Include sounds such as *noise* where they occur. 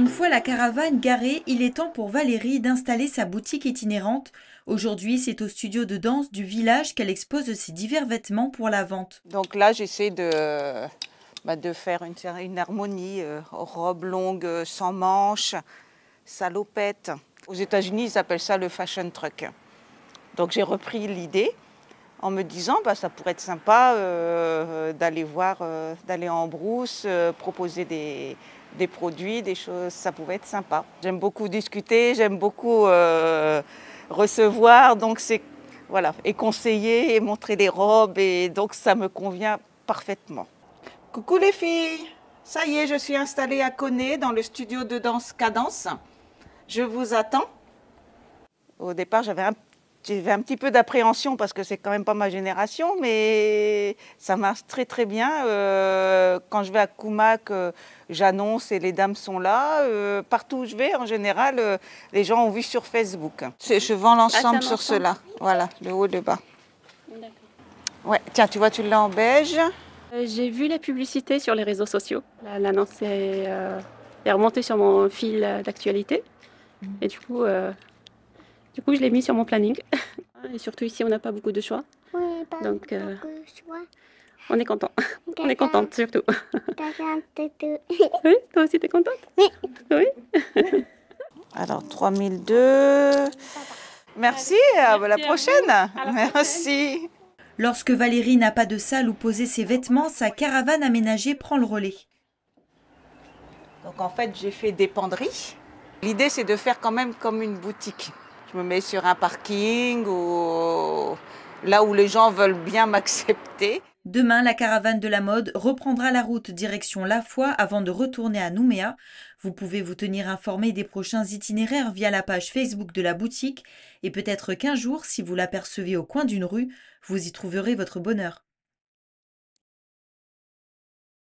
Une fois la caravane garée, il est temps pour Valérie d'installer sa boutique itinérante. Aujourd'hui, c'est au studio de danse du village qu'elle expose ses divers vêtements pour la vente. Donc là, j'essaie de, bah, de faire une, harmonie, euh, robe longue euh, sans manches, salopette. Aux États-Unis, ils appellent ça le fashion truck. Donc j'ai repris l'idée en me disant bah, ça pourrait être sympa euh, euh, d'aller voir, euh, d'aller en brousse, proposer des, produits, des choses, ça pouvait être sympa. J'aime beaucoup discuter, j'aime beaucoup recevoir, donc c'est voilà, et conseiller et montrer des robes, et donc ça me convient parfaitement. Coucou les filles, ça y est, je suis installée à Coné dans le studio de danse Cadence. Je vous attends. Au départ, j'avais un j'avais un petit peu d'appréhension parce que c'est quand même pas ma génération, mais ça marche très très bien. Euh, quand je vais à Koumak, euh, j'annonce et les dames sont là. Euh, partout où je vais, en général, les gens ont vu sur Facebook. Je vends ah, l'ensemble sur cela. Voilà, le haut, le bas. Ouais, tiens, tu vois, tu l'as en beige. J'ai vu la publicité sur les réseaux sociaux. L'annonce est, est, remontée sur mon fil d'actualité. Mm. Et du coup, du coup, je l'ai mis sur mon planning. Ah, et surtout ici, on n'a pas beaucoup de choix. Oui, Donc, euh, de choix. on est content. on est contente surtout. oui, toi aussi, t'es contente Oui. Alors, 3002. Merci, euh, à la prochaine. Merci. Lorsque Valérie n'a pas de salle où poser ses vêtements, sa caravane aménagée prend le relais. Donc en fait, j'ai fait des penderies. L'idée, c'est de faire quand même comme une boutique je me mets sur un parking ou là où les gens veulent bien *laughs* m'accepter. Demain, la caravane de la mode reprendra la route direction La avant de retourner à Nouméa. Vous pouvez vous tenir informé des prochains itinéraires via la page Facebook de la boutique et peut-être qu'un jour, si vous l'apercevez au coin d'une rue, vous y trouverez votre bonheur.